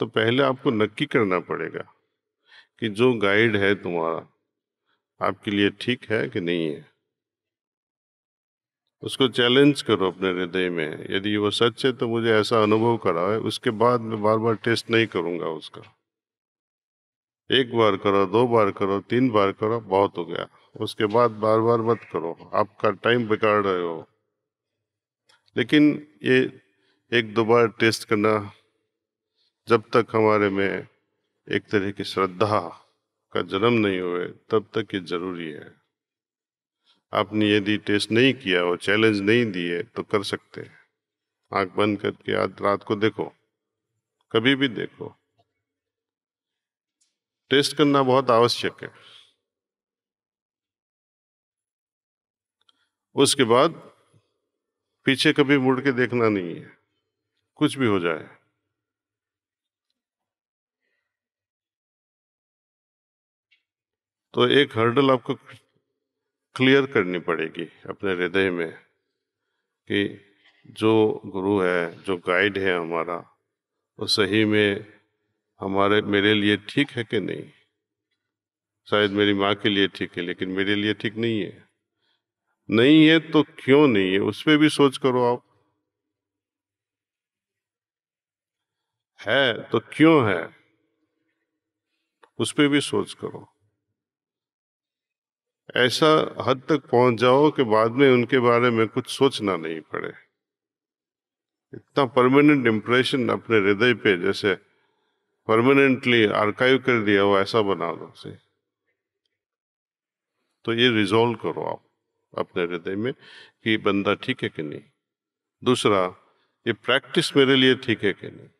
तो पहले आपको नक्की करना पड़ेगा कि जो गाइड है तुम्हारा आपके लिए ठीक है कि नहीं है उसको चैलेंज करो अपने हृदय में यदि वो सच है तो मुझे ऐसा अनुभव करा है उसके बाद मैं बार बार टेस्ट नहीं करूँगा उसका एक बार करो दो बार करो तीन बार करो बहुत हो गया उसके बाद बार बार मत करो आपका टाइम बिगाड़ रहे हो लेकिन ये एक दो बार टेस्ट करना जब तक हमारे में एक तरह की श्रद्धा का जन्म नहीं हुए तब तक ये जरूरी है आपने यदि टेस्ट नहीं किया और चैलेंज नहीं दिए तो कर सकते हैं आंख बंद करके आज रात को देखो कभी भी देखो टेस्ट करना बहुत आवश्यक है उसके बाद पीछे कभी मुड़ के देखना नहीं है कुछ भी हो जाए तो एक हर्डल आपको क्लियर करनी पड़ेगी अपने हृदय में कि जो गुरु है जो गाइड है हमारा वो सही में हमारे मेरे लिए ठीक है कि नहीं शायद मेरी माँ के लिए ठीक है लेकिन मेरे लिए ठीक नहीं है नहीं है तो क्यों नहीं है उस पर भी सोच करो आप है तो क्यों है उस पर भी सोच करो ऐसा हद तक पहुंच जाओ कि बाद में उनके बारे में कुछ सोचना नहीं पड़े इतना परमानेंट इम्प्रेशन अपने हृदय पे जैसे परमानेंटली आर्काइव कर दिया हो ऐसा बना दो उसे तो ये रिजोल्व करो आप अपने हृदय में कि बंदा ठीक है कि नहीं दूसरा ये प्रैक्टिस मेरे लिए ठीक है कि नहीं